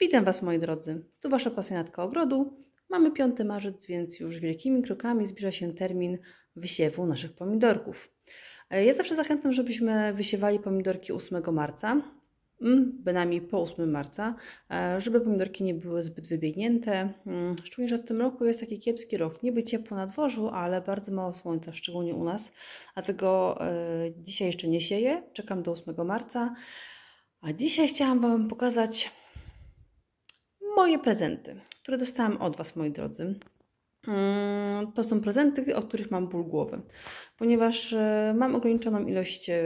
Witam Was moi drodzy, tu Wasza pasjonatka ogrodu. Mamy 5 marzec, więc już wielkimi krokami zbliża się termin wysiewu naszych pomidorków. E, ja zawsze zachęcam, żebyśmy wysiewali pomidorki 8 marca, mm, bynajmniej po 8 marca, e, żeby pomidorki nie były zbyt wybiegnięte. Mm, szczególnie, że w tym roku jest taki kiepski rok. Niby ciepło na dworzu, ale bardzo mało słońca, szczególnie u nas. Dlatego e, dzisiaj jeszcze nie sieję, czekam do 8 marca. A dzisiaj chciałam Wam pokazać moje prezenty, które dostałam od Was, moi drodzy. Mm, to są prezenty, o których mam ból głowy, ponieważ e, mam ograniczoną ilość e,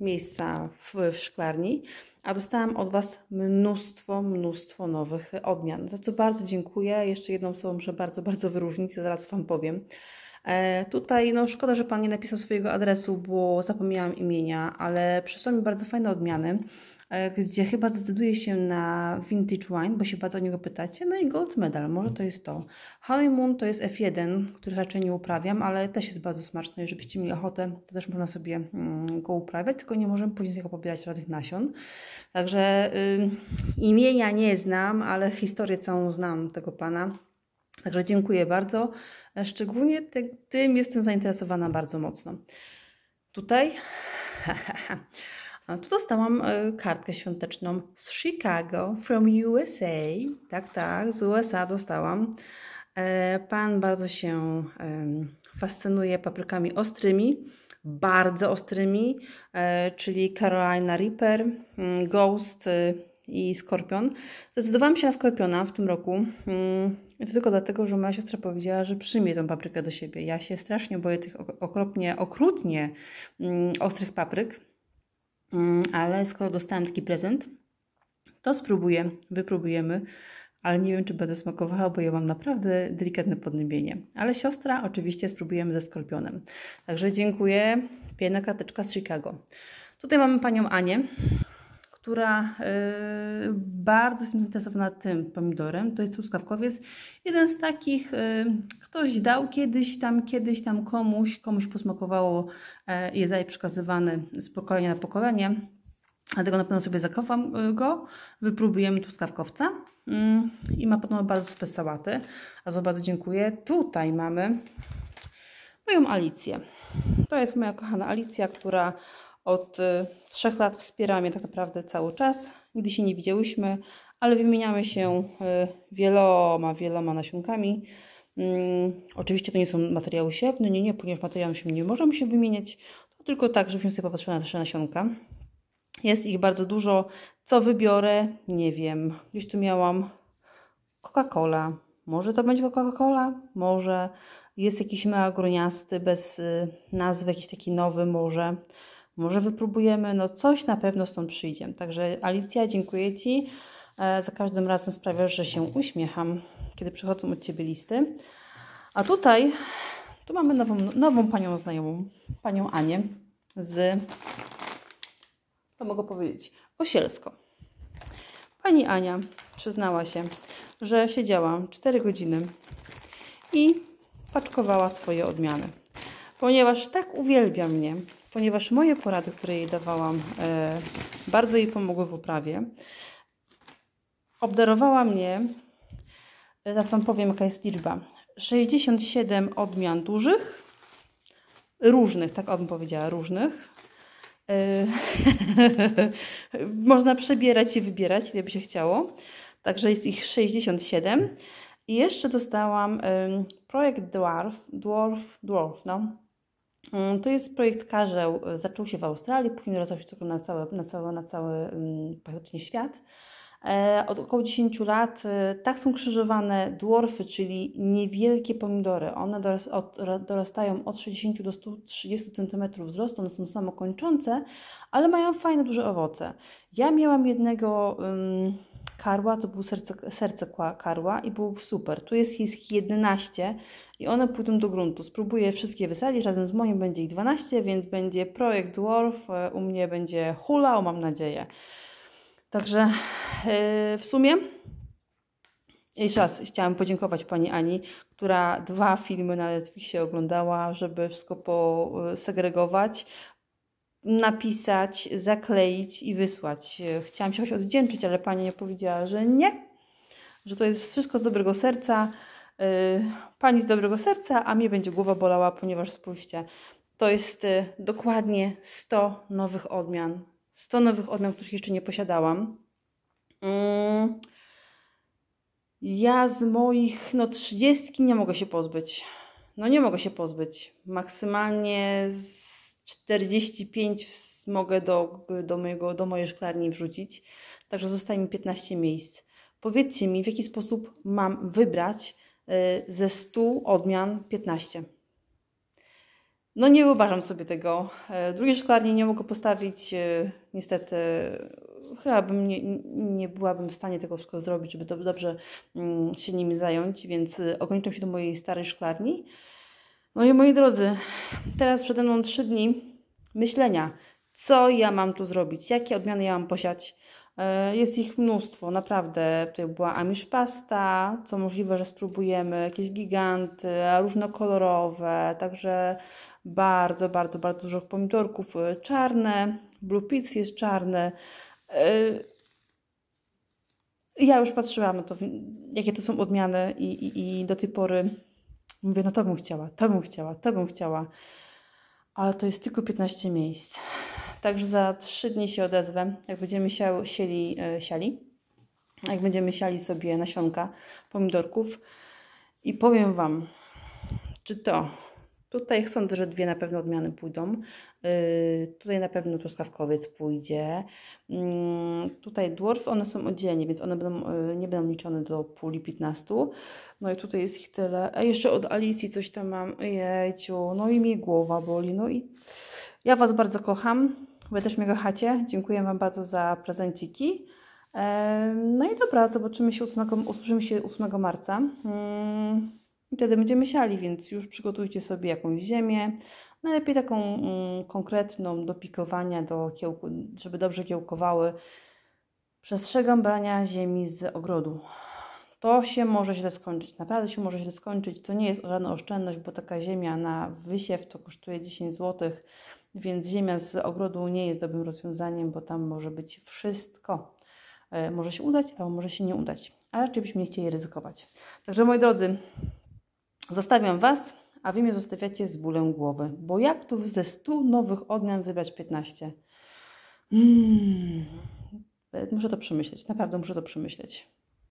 miejsca w, w szklarni, a dostałam od Was mnóstwo, mnóstwo nowych odmian, za co bardzo dziękuję. Jeszcze jedną osobą muszę bardzo, bardzo wyróżnić, zaraz Wam powiem. E, tutaj no szkoda, że Pan nie napisał swojego adresu, bo zapomniałam imienia, ale przysłał mi bardzo fajne odmiany, e, gdzie chyba zdecyduje się na Vintage Wine, bo się bardzo o niego pytacie, no i Gold Medal, może to jest to. Honeymoon to jest F1, który raczej nie uprawiam, ale też jest bardzo smaczny, jeżeli byście mieli ochotę, to też można sobie mm, go uprawiać, tylko nie możemy później z niego pobierać żadnych nasion. Także y, imienia nie znam, ale historię całą znam tego Pana. Także dziękuję bardzo. E, szczególnie tym jestem zainteresowana bardzo mocno. Tutaj, tu dostałam e, kartkę świąteczną z Chicago, from USA. Tak, tak, z USA dostałam. E, pan bardzo się fascynuje paprykami ostrymi, bardzo ostrymi, czyli Carolina Reaper, mm, Ghost, y, i skorpion. Zdecydowałam się na skorpiona w tym roku. I mm, to tylko dlatego, że moja siostra powiedziała, że przyjmie tą paprykę do siebie. Ja się strasznie boję tych okropnie, okrutnie mm, ostrych papryk. Mm, ale skoro dostałam taki prezent, to spróbuję, wypróbujemy. Ale nie wiem, czy będę smakowała, bo ja mam naprawdę delikatne podnębienie. Ale siostra oczywiście spróbujemy ze skorpionem. Także dziękuję. Piękna karteczka z Chicago. Tutaj mamy panią Anię, która e, bardzo jestem zainteresowana tym pomidorem. To jest truskawkowiec. Jeden z takich, e, ktoś dał kiedyś tam, kiedyś tam komuś, komuś posmakowało, e, jest dalej przekazywany z pokolenia na pokolenie. Dlatego na pewno sobie zakopam go, wypróbujemy truskawkowca mm, i ma podobno bardzo super sałaty. A za bardzo dziękuję. Tutaj mamy moją Alicję. To jest moja kochana Alicja, która od y, trzech lat wspiera mnie tak naprawdę cały czas. Nigdy się nie widziałyśmy, ale wymieniamy się y, wieloma, wieloma nasionkami. Mm, oczywiście to nie są materiały siewne, nie, nie, ponieważ materiałem się nie możemy się wymieniać, to tylko tak, żebyśmy sobie popatrzyli na nasze nasionka. Jest ich bardzo dużo. Co wybiorę? Nie wiem. Gdzieś tu miałam Coca-Cola. Może to będzie Coca-Cola? Może. Jest jakiś mea bez y, nazwy, jakiś taki nowy może może wypróbujemy, no coś na pewno stąd przyjdzie. Także Alicja, dziękuję Ci. E, za każdym razem sprawiasz, że się uśmiecham, kiedy przychodzą od Ciebie listy. A tutaj, tu mamy nową, nową panią znajomą, panią Anię z, to mogę powiedzieć, Osielsko. Pani Ania przyznała się, że siedziała 4 godziny i paczkowała swoje odmiany, ponieważ tak uwielbia mnie, ponieważ moje porady, które jej dawałam, e, bardzo jej pomogły w uprawie. Obdarowała mnie, e, zaraz Wam powiem jaka jest liczba, 67 odmian dużych, różnych, tak bym powiedziała, różnych. E, można przebierać i wybierać, ile by się chciało. Także jest ich 67. I jeszcze dostałam projekt Dwarf, Dwarf, Dwarf, no, Mm, to jest projekt Karzeł. Y, zaczął się w Australii, później rozlał się na cały, na cały, na cały praktycznie świat. E, od około 10 lat y, tak są krzyżowane dwarfy, czyli niewielkie pomidory. One dorastają od 60 do 130 cm wzrostu, one są samokończące, ale mają fajne duże owoce. Ja miałam jednego. Um, karła, to był serce, serce karła i był super. Tu jest ich 11 i one pójdą do gruntu. Spróbuję wszystkie wysadzić, razem z moim będzie ich 12, więc będzie projekt Dwarf, e, u mnie będzie hulał, mam nadzieję. Także yy, w sumie jeszcze raz chciałam podziękować Pani Ani, która dwa filmy na Netflixie oglądała, żeby wszystko posegregować, e, napisać, zakleić i wysłać. Chciałam się choć odwdzięczyć, ale pani powiedziała, że nie, że to jest wszystko z dobrego serca. Y, pani z dobrego serca, a mnie będzie głowa bolała, ponieważ spójrzcie, to jest y, dokładnie 100 nowych odmian. 100 nowych odmian, których jeszcze nie posiadałam. Mm. Ja z moich no 30 nie mogę się pozbyć. No nie mogę się pozbyć. Maksymalnie z 45 mogę do, do, mojego, do mojej szklarni wrzucić, także zostaje mi 15 miejsc. Powiedzcie mi, w jaki sposób mam wybrać y, ze 100 odmian 15. No nie wyobrażam sobie tego. E, drugiej szklarni nie mogę postawić. E, niestety chyba bym nie, nie byłabym w stanie tego wszystko zrobić, żeby to dobrze mm, się nimi zająć, więc e, ograniczam się do mojej starej szklarni. No i moi drodzy, teraz przede mną trzy dni myślenia, co ja mam tu zrobić, jakie odmiany ja mam posiać. E, jest ich mnóstwo, naprawdę. Tutaj była Amish Pasta, co możliwe, że spróbujemy, jakieś giganty, różnokolorowe, także bardzo, bardzo, bardzo dużo pomidorków e, czarne, Blue Pits jest czarne. Ja już patrzyłam na to, jakie to są odmiany i, i, i do tej pory Mówię, no to bym chciała, to bym chciała, to bym chciała. Ale to jest tylko 15 miejsc. Także za 3 dni się odezwę, jak będziemy siał, sieli, e, siali, jak będziemy siali sobie nasionka pomidorków i powiem Wam, czy to Tutaj sądzę, że dwie na pewno odmiany pójdą. Yy, tutaj na pewno truskawkowiec pójdzie. Yy, tutaj dwarf, one są oddzielnie, więc one będą, yy, nie będą liczone do puli 15. No i tutaj jest ich tyle. A jeszcze od Alicji coś tam mam. Jejciu, no i mi głowa boli. No i ja Was bardzo kocham. Wy też mnie kochacie. Dziękuję Wam bardzo za prezenciki. No i dobra, zobaczymy się 8, usłyszymy się 8 marca. Mm i wtedy będziemy siali, więc już przygotujcie sobie jakąś ziemię, najlepiej taką mm, konkretną do pikowania, do kiełku, żeby dobrze kiełkowały. Przestrzegam brania ziemi z ogrodu. To się może źle skończyć, naprawdę się może źle skończyć. To nie jest żadna oszczędność, bo taka ziemia na wysiew to kosztuje 10 zł, więc ziemia z ogrodu nie jest dobrym rozwiązaniem, bo tam może być wszystko. E, może się udać, albo może się nie udać, a raczej byśmy nie chcieli ryzykować. Także moi drodzy, Zostawiam Was, a Wy mnie zostawiacie z bólem głowy. Bo jak tu ze 100 nowych odmian wybrać 15? Hmm. E, muszę to przemyśleć, naprawdę muszę to przemyśleć.